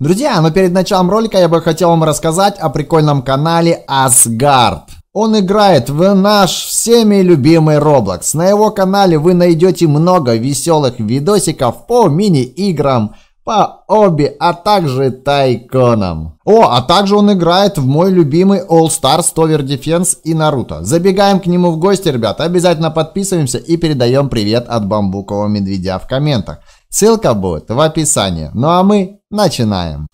Друзья, но перед началом ролика я бы хотел вам рассказать о прикольном канале Асгард. Он играет в наш всеми любимый Roblox. На его канале вы найдете много веселых видосиков по мини-играм, по обе, а также тайконам. О, а также он играет в мой любимый All Stars, Tower Defense и Наруто. Забегаем к нему в гости, ребята, обязательно подписываемся и передаем привет от бамбукового медведя в комментах. Ссылка будет в описании. Ну а мы Начинаем!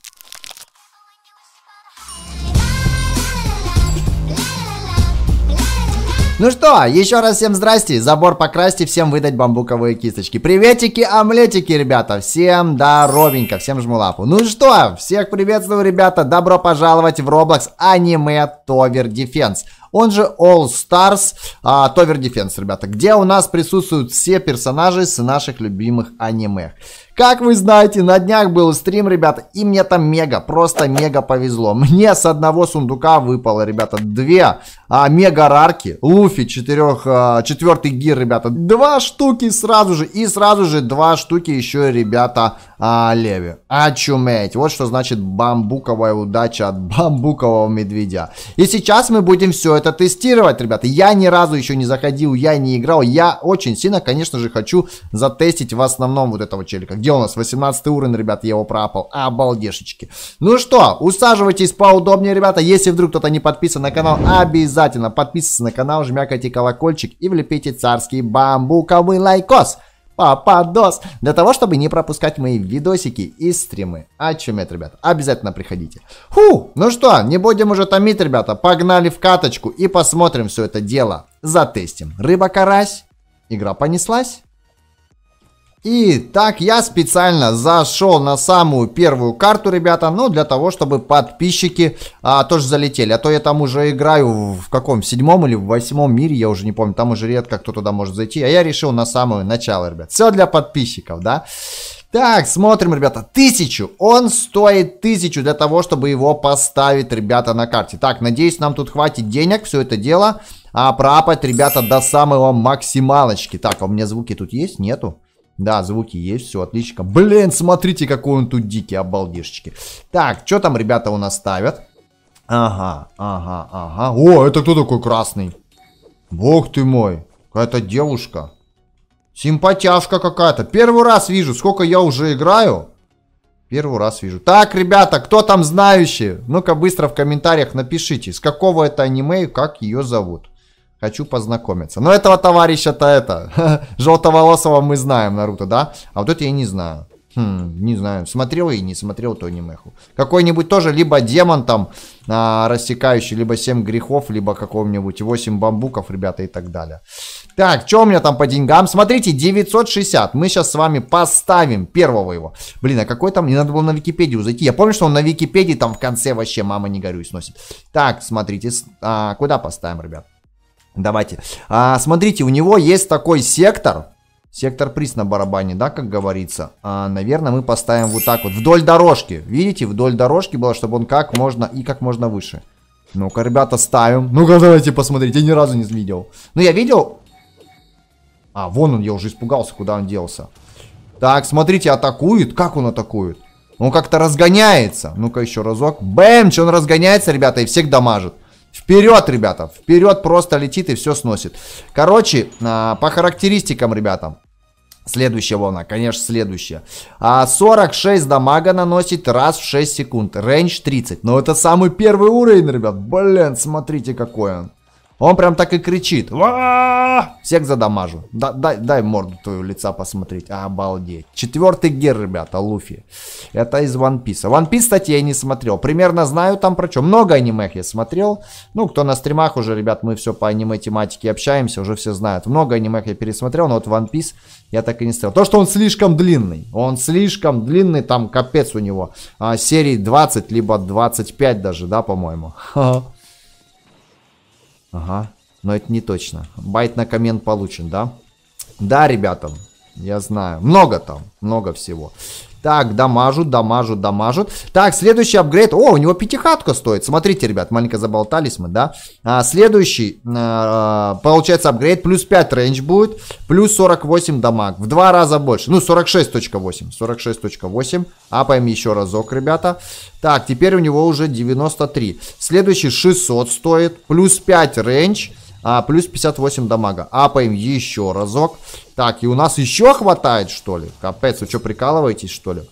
Ну что, еще раз всем здрасте, забор покрасьте, всем выдать бамбуковые кисточки. Приветики, омлетики, ребята, всем здоровенько, всем жму лапу. Ну что, всех приветствую, ребята, добро пожаловать в Roblox Anime Tower Defense он же All Stars а, Tower Defense, ребята, где у нас присутствуют все персонажи с наших любимых аниме. Как вы знаете, на днях был стрим, ребята, и мне там мега, просто мега повезло. Мне с одного сундука выпало, ребята, две а, мега рарки, Луфи четырех, а, четвертый гир, ребята, два штуки сразу же, и сразу же два штуки еще, ребята, а, леви. Очуметь, вот что значит бамбуковая удача от бамбукового медведя. И сейчас мы будем все это тестировать, ребята. Я ни разу еще не заходил, я не играл. Я очень сильно, конечно же, хочу затестить в основном вот этого челика. Где у нас 18 уровень, ребят, я его пропал. Обалдешечки. Ну что, усаживайтесь поудобнее, ребята. Если вдруг кто-то не подписан на канал, обязательно подписывайтесь на канал, жмякайте колокольчик и влепите царский бамбуковый лайкос попадос, для того, чтобы не пропускать мои видосики и стримы. О а чем это, ребята? Обязательно приходите. Фу, ну что, не будем уже томить, ребята, погнали в каточку и посмотрим все это дело. Затестим. Рыба-карась. Игра понеслась. И так я специально зашел на самую первую карту, ребята, ну, для того, чтобы подписчики а, тоже залетели. А то я там уже играю в каком, в седьмом или в восьмом мире, я уже не помню, там уже редко кто туда может зайти. А я решил на самое начало, ребят. Все для подписчиков, да? Так, смотрим, ребята, тысячу. Он стоит тысячу для того, чтобы его поставить, ребята, на карте. Так, надеюсь, нам тут хватит денег, все это дело. А пропать, ребята, до самого максималочки. Так, а у меня звуки тут есть? Нету. Да, звуки есть, все отлично. Блин, смотрите, какой он тут дикий, обалдешечки. Так, что там ребята у нас ставят? Ага, ага, ага. О, это кто такой красный? Бог ты мой, какая-то девушка. Симпатяшка какая-то. Первый раз вижу, сколько я уже играю. Первый раз вижу. Так, ребята, кто там знающий? Ну-ка быстро в комментариях напишите, с какого это аниме и как ее зовут. Хочу познакомиться. Но этого товарища-то это, желтоволосого мы знаем, Наруто, да? А вот это я не знаю. Хм, не знаю, смотрел и не смотрел то анимеху. Какой-нибудь тоже, либо демон там, а, рассекающий, либо 7 грехов, либо какого-нибудь 8 бамбуков, ребята, и так далее. Так, что у меня там по деньгам? Смотрите, 960. Мы сейчас с вами поставим первого его. Блин, а какой там? Не надо было на Википедию зайти. Я помню, что он на Википедии там в конце вообще мама не горюй сносит. Так, смотрите, а, куда поставим, ребят? Давайте. А, смотрите, у него есть такой сектор. Сектор приз на барабане, да, как говорится. А, наверное, мы поставим вот так вот. Вдоль дорожки. Видите, вдоль дорожки было, чтобы он как можно и как можно выше. Ну-ка, ребята, ставим. Ну-ка, давайте посмотрите, Я ни разу не видел. Ну, я видел... А, вон он, я уже испугался, куда он делся. Так, смотрите, атакует. Как он атакует? Он как-то разгоняется. Ну-ка, еще разок. Бэмч, он разгоняется, ребята, и всех дамажит. Вперед, ребята. Вперед просто летит и все сносит. Короче, а, по характеристикам, ребята. Следующая волна, конечно, следующая. 46 дамага наносит раз в 6 секунд. Рейндж 30. Но ну, это самый первый уровень, ребят. Блин, смотрите какой он. Он прям так и кричит. Всех задамажу. Да, дай, дай морду твою лица посмотреть. Обалдеть. Четвертый гер, ребята, Луфи. Это из One Piece. One Piece, кстати, я не смотрел. Примерно знаю там про что. Много анимех я смотрел. Ну, кто на стримах уже, ребят, мы все по аниме тематике общаемся, уже все знают. Много анимех я пересмотрел, но вот One Piece я так и не смотрел. То, что он слишком длинный. Он слишком длинный, там капец у него. А, серий 20, либо 25 даже, да, по-моему. Ага, но это не точно. Байт на коммент получен, да? Да, ребята, я знаю. Много там, много всего. Так, дамажут, дамажут, дамажут. Так, следующий апгрейд. О, у него пятихатка стоит. Смотрите, ребят, маленько заболтались мы, да? А, следующий, а, получается, апгрейд. Плюс 5 рейндж будет. Плюс 48 дамаг. В два раза больше. Ну, 46.8. 46.8. Апаем еще разок, ребята. Так, теперь у него уже 93. Следующий 600 стоит. Плюс 5 рейндж. А, плюс 58 дамага. Апаем еще разок. Так, и у нас еще хватает, что ли? Капец, вы что, прикалываетесь, что ли?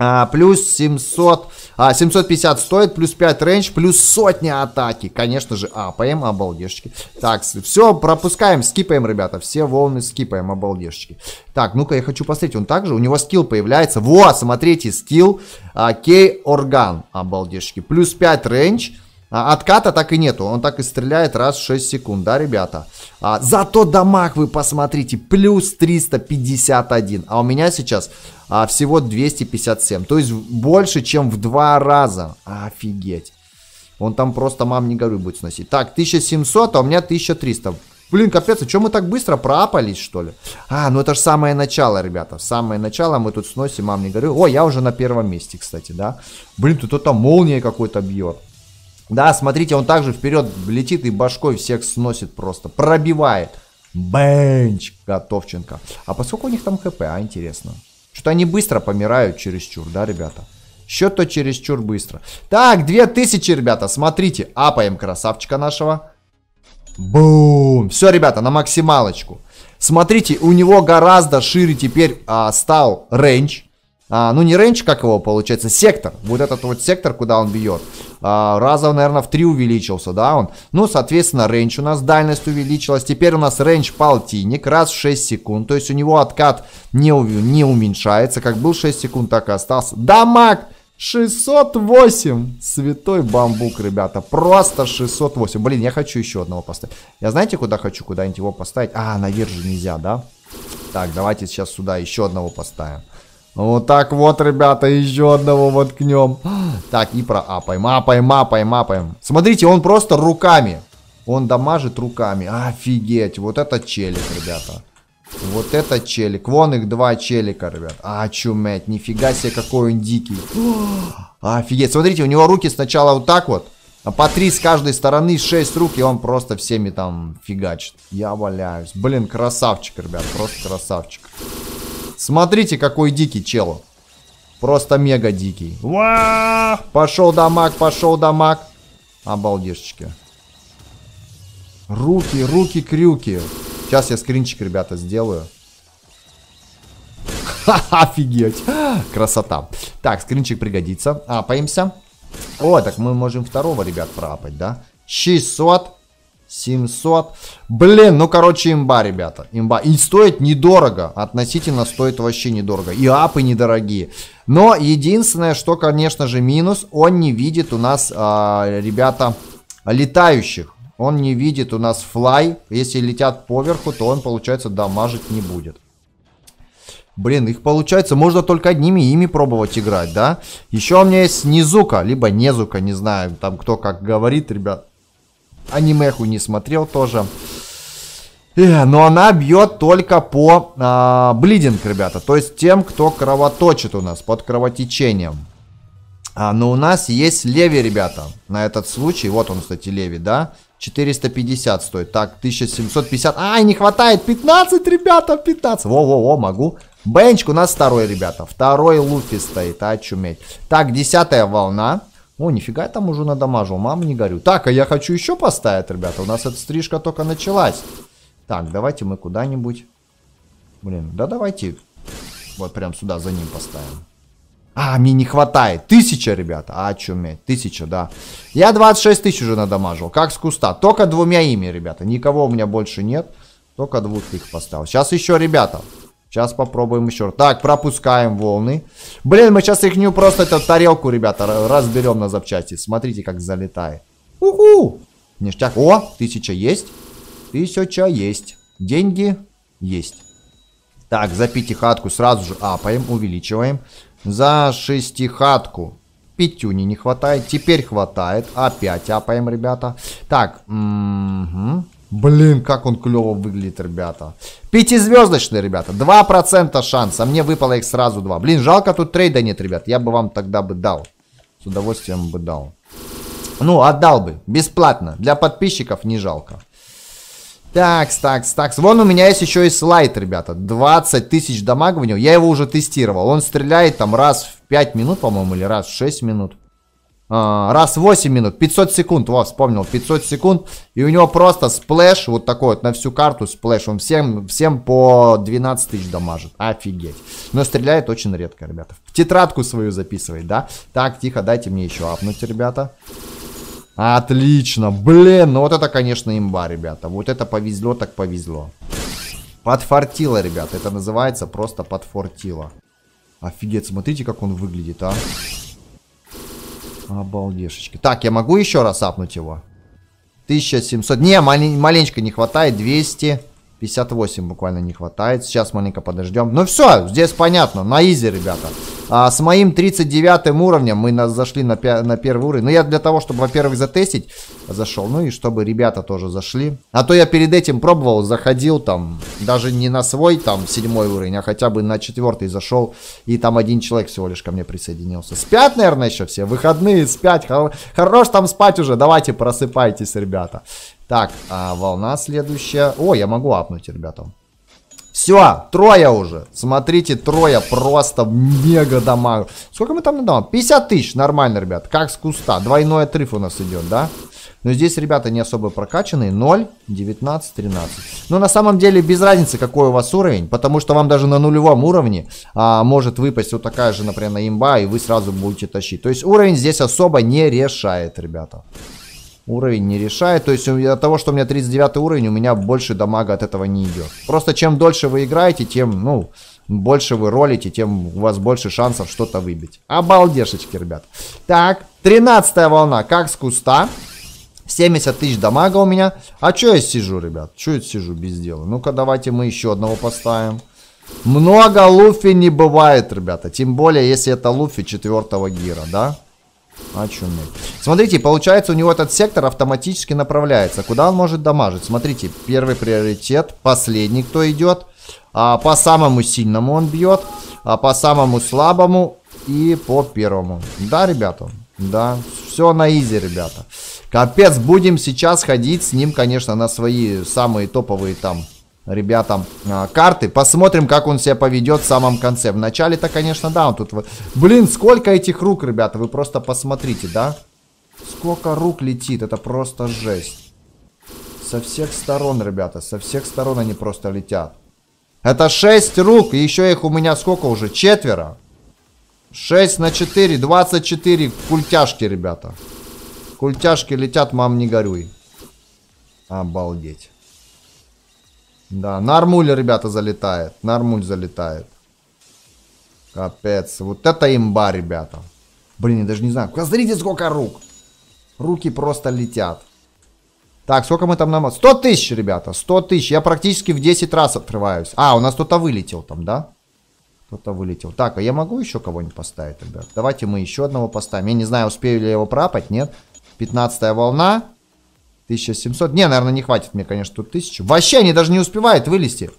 А, плюс 700, а, 750 стоит, плюс 5 рейндж, плюс сотня атаки. Конечно же, апаем, обалдежки. Так, все, пропускаем, скипаем, ребята. Все волны скипаем, обалдежки. Так, ну-ка, я хочу посмотреть, он также, у него скилл появляется. Вот, смотрите, скилл а, Кей Орган, обалдежки. Плюс 5 рейндж. А отката так и нету. Он так и стреляет раз в 6 секунд, да, ребята? А, зато дамаг вы посмотрите. Плюс 351. А у меня сейчас а, всего 257. То есть больше, чем в 2 раза. Офигеть. Он там просто мам не говорю будет сносить. Так, 1700, а у меня 1300. Блин, капец, а что мы так быстро проапались, что ли? А, ну это же самое начало, ребята. Самое начало мы тут сносим, мам не говорю. О, я уже на первом месте, кстати, да? Блин, тут кто-то молнией какой-то бьет. Да, смотрите, он также вперед летит и башкой всех сносит просто. Пробивает. Бенч Готовченко. А поскольку у них там хп, а интересно. Что-то они быстро помирают чересчур, да, ребята? Счет-то чересчур быстро. Так, 2000, ребята, смотрите. Апаем красавчика нашего. Бум! Все, ребята, на максималочку. Смотрите, у него гораздо шире теперь а, стал рейндж. А, ну, не рейндж, как его получается, сектор. Вот этот вот сектор, куда он бьет. А, раза, наверное, в три увеличился, да, он. Ну, соответственно, рейндж у нас, дальность увеличилась. Теперь у нас рейндж полтинник, раз в 6 секунд. То есть у него откат не, не уменьшается. Как был 6 секунд, так и остался. Дамаг! 608! Святой бамбук, ребята. Просто 608. Блин, я хочу еще одного поставить. Я знаете, куда хочу? Куда-нибудь его поставить? А, наверх же нельзя, да? Так, давайте сейчас сюда еще одного поставим. Ну, вот так вот, ребята, еще одного воткнем. Так, и проапаем, апаем, апаем, апаем. Смотрите, он просто руками. Он дамажит руками. Офигеть, вот это челик, ребята. Вот это челик. Вон их два челика, ребят. А, чуметь, нифига себе, какой он дикий. Офигеть. Смотрите, у него руки сначала вот так вот. А по три с каждой стороны, шесть рук, и он просто всеми там фигачит. Я валяюсь. Блин, красавчик, ребят, просто красавчик. Смотрите, какой дикий чел. Просто мега дикий. Ва! Пошел дамаг, пошел дамаг. Обалдешечки. Руки, руки, крюки. Сейчас я скринчик, ребята, сделаю. Ха-ха, офигеть. Красота. Так, скринчик пригодится. Апаемся. О, так мы можем второго, ребят, пропать, да? 600 700. Блин, ну короче, имба, ребята. Имба. И стоит недорого. Относительно стоит вообще недорого. И апы недорогие. Но единственное, что, конечно же, минус. Он не видит у нас, э, ребята, летающих. Он не видит у нас флай. Если летят поверху, то он, получается, дамажить не будет. Блин, их получается, можно только одними ими пробовать играть, да? Еще у меня есть Низука, либо Незука, не знаю, там кто как говорит, ребят. Анимеху не смотрел тоже. Но она бьет только по а, блидинг, ребята. То есть тем, кто кровоточит у нас под кровотечением. А, но у нас есть леви, ребята. На этот случай. Вот он, кстати, леви, да? 450 стоит. Так, 1750. Ай, не хватает. 15, ребята, 15. Во-во-во, могу. Бенчик у нас второй, ребята. Второй Луфи стоит. А чуметь. Так, десятая волна. О, нифига я там уже надамажил, мама не горю. Так, а я хочу еще поставить, ребята. У нас эта стрижка только началась. Так, давайте мы куда-нибудь... Блин, да давайте вот прям сюда за ним поставим. А, мне не хватает. Тысяча, ребята. А, чуметь. Тысяча, да. Я 26 тысяч уже надамажил. Как с куста. Только двумя ими, ребята. Никого у меня больше нет. Только двух их поставил. Сейчас еще, ребята. Сейчас попробуем еще раз. Так, пропускаем волны. Блин, мы сейчас их не просто эту тарелку, ребята, разберем на запчасти. Смотрите, как залетает. Уху! Ништяк. О, тысяча есть. Тысяча есть. Деньги есть. Так, за пятихатку сразу же апаем, увеличиваем. За шестихатку пятюни не хватает. Теперь хватает. Опять апаем, ребята. Так, угу. Блин, как он клево выглядит, ребята. Пятизвездочный, ребята. 2% шанса. Мне выпало их сразу 2. Блин, жалко, тут трейда нет, ребят. Я бы вам тогда бы дал. С удовольствием бы дал. Ну, отдал бы. Бесплатно. Для подписчиков не жалко. Такс, такс, такс. Вон у меня есть еще и слайд, ребята. 20 тысяч дамаг в него. Я его уже тестировал. Он стреляет там раз в 5 минут, по-моему, или раз в 6 минут. А, раз 8 минут, 500 секунд, во, вспомнил, 500 секунд, и у него просто сплэш, вот такой вот, на всю карту сплэш, он всем, всем по 12 тысяч дамажит, офигеть, но стреляет очень редко, ребята, в тетрадку свою записывает, да, так, тихо, дайте мне еще апнуть, ребята, отлично, блин, ну вот это, конечно, имба, ребята, вот это повезло, так повезло, подфартило, ребята, это называется просто подфартило, офигеть, смотрите, как он выглядит, а, Обалдешечки. Так, я могу еще раз апнуть его? 1700. Не, малень, маленечко не хватает. 200. 58 буквально не хватает. Сейчас маленько подождем. Ну все, здесь понятно, на изи, ребята. А с моим 39 уровнем мы зашли на, на первый уровень. Ну я для того, чтобы, во-первых, затестить, зашел. Ну и чтобы ребята тоже зашли. А то я перед этим пробовал, заходил там, даже не на свой там седьмой уровень, а хотя бы на четвертый зашел. И там один человек всего лишь ко мне присоединился. Спят, наверное, еще все. Выходные спят. Хор хорош там спать уже. Давайте просыпайтесь, ребята. Так, а волна следующая. О, я могу апнуть, ребята. Все, трое уже. Смотрите, трое просто мега дамаг. Сколько мы там надам? 50 тысяч, нормально, ребят. Как с куста. Двойной отрыв у нас идет, да? Но здесь ребята не особо прокачанные. 0, 19, 13. Но на самом деле без разницы, какой у вас уровень. Потому что вам даже на нулевом уровне а, может выпасть вот такая же, например, на имба. И вы сразу будете тащить. То есть уровень здесь особо не решает, ребята. Уровень не решает. То есть от того, что у меня 39 уровень, у меня больше дамага от этого не идет. Просто чем дольше вы играете, тем, ну, больше вы ролите, тем у вас больше шансов что-то выбить. Обалдешечки, ребят. Так, 13 волна, как с куста. 70 тысяч дамага у меня. А чё я сижу, ребят? Чё я сижу без дела? Ну-ка, давайте мы еще одного поставим. Много Луфи не бывает, ребята. Тем более, если это Луфи четвертого гира, да? А чумы. Смотрите, получается, у него этот сектор автоматически направляется. Куда он может дамажить? Смотрите, первый приоритет, последний, кто идет. А, по самому сильному он бьет, а по самому слабому и по первому. Да, ребята? Да, все на изи, ребята. Капец, будем сейчас ходить с ним, конечно, на свои самые топовые там ребятам а, карты. Посмотрим, как он себя поведет в самом конце. В начале-то, конечно, да, он тут... Блин, сколько этих рук, ребята, вы просто посмотрите, да? Сколько рук летит, это просто жесть. Со всех сторон, ребята, со всех сторон они просто летят. Это 6 рук, и еще их у меня сколько уже? Четверо. 6 на 4, 24 культяшки, ребята. Культяшки летят, мам, не горюй. Обалдеть. Да, Нормуль, ребята, залетает. Нормуль залетает. Капец. Вот это имба, ребята. Блин, я даже не знаю. Смотрите, сколько рук. Руки просто летят. Так, сколько мы там нам... 100 тысяч, ребята. 100 тысяч. Я практически в 10 раз отрываюсь. А, у нас кто-то вылетел там, да? Кто-то вылетел. Так, а я могу еще кого-нибудь поставить, ребят? Давайте мы еще одного поставим. Я не знаю, успею ли я его прапать, нет? 15 волна. 1700. Не, наверное, не хватит мне, конечно, тут 1000. Вообще, они даже не успевают вылезти.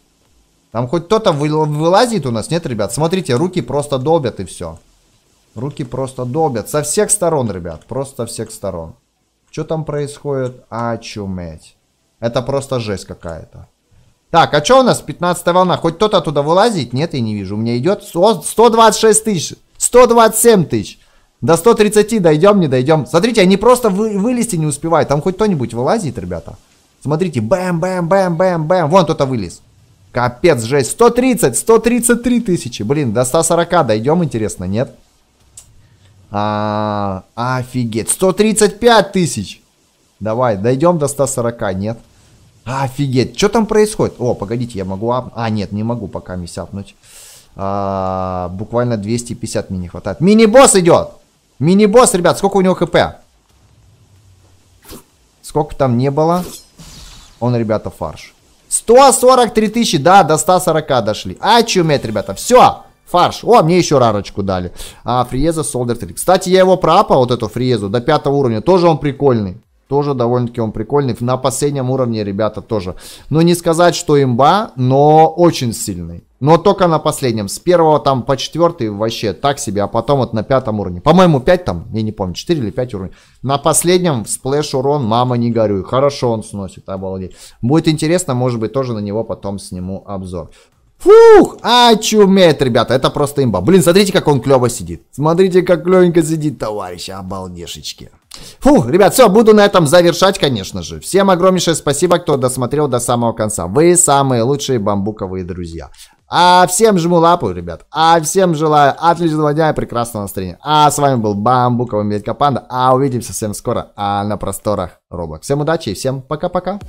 Там хоть кто-то вы, вылазит у нас, нет, ребят? Смотрите, руки просто долбят и все. Руки просто долбят. Со всех сторон, ребят. Просто со всех сторон. Что там происходит? а чуметь Это просто жесть какая-то. Так, а что у нас? 15 волна. Хоть кто-то оттуда вылазит? Нет, я не вижу. У меня идет 126 тысяч. 127 тысяч. До 130 дойдем, не дойдем. Смотрите, они просто вы, вылезти не успевают. Там хоть кто-нибудь вылазит, ребята. Смотрите, бэм-бэм-бэм-бэм-бэм. Вон кто-то вылез. Капец, жесть. 130, 133 тысячи. Блин, до 140 дойдем, интересно, нет? А, офигеть. 135 тысяч. Давай, дойдем до 140, нет? Офигеть, что там происходит? О, погодите, я могу... А, нет, не могу пока мисяпнуть. А, буквально 250 мне не хватает. Мини-босс идет! Мини-босс, ребят, сколько у него хп? Сколько там не было? Он, ребята, фарш. 143 тысячи, да, до 140 дошли. А Очуметь, ребята, все, фарш. О, мне еще рарочку дали. А, Фриеза Солдер 3. Кстати, я его проапал, вот эту Фриезу, до пятого уровня. Тоже он прикольный. Тоже довольно-таки он прикольный. На последнем уровне ребята тоже. Но ну, не сказать, что имба, но очень сильный. Но только на последнем. С первого там по четвертый вообще так себе, а потом вот на пятом уровне. По-моему, пять там, я не помню, четыре или пять уровней. На последнем сплэш урон, мама, не горюй. Хорошо он сносит, обалдеть. Будет интересно, может быть, тоже на него потом сниму обзор. Фух, а очуметь, ребята, это просто имба. Блин, смотрите, как он клево сидит. Смотрите, как клевенько сидит, товарищи, обалдешечки. Фу, ребят, все, буду на этом завершать, конечно же. Всем огромнейшее спасибо, кто досмотрел до самого конца. Вы самые лучшие бамбуковые друзья. А всем жму лапу, ребят. А всем желаю отличного дня и прекрасного настроения. А с вами был Бамбуковый Медька Панда. А увидимся всем скоро а на просторах Роблок. Всем удачи и всем пока-пока.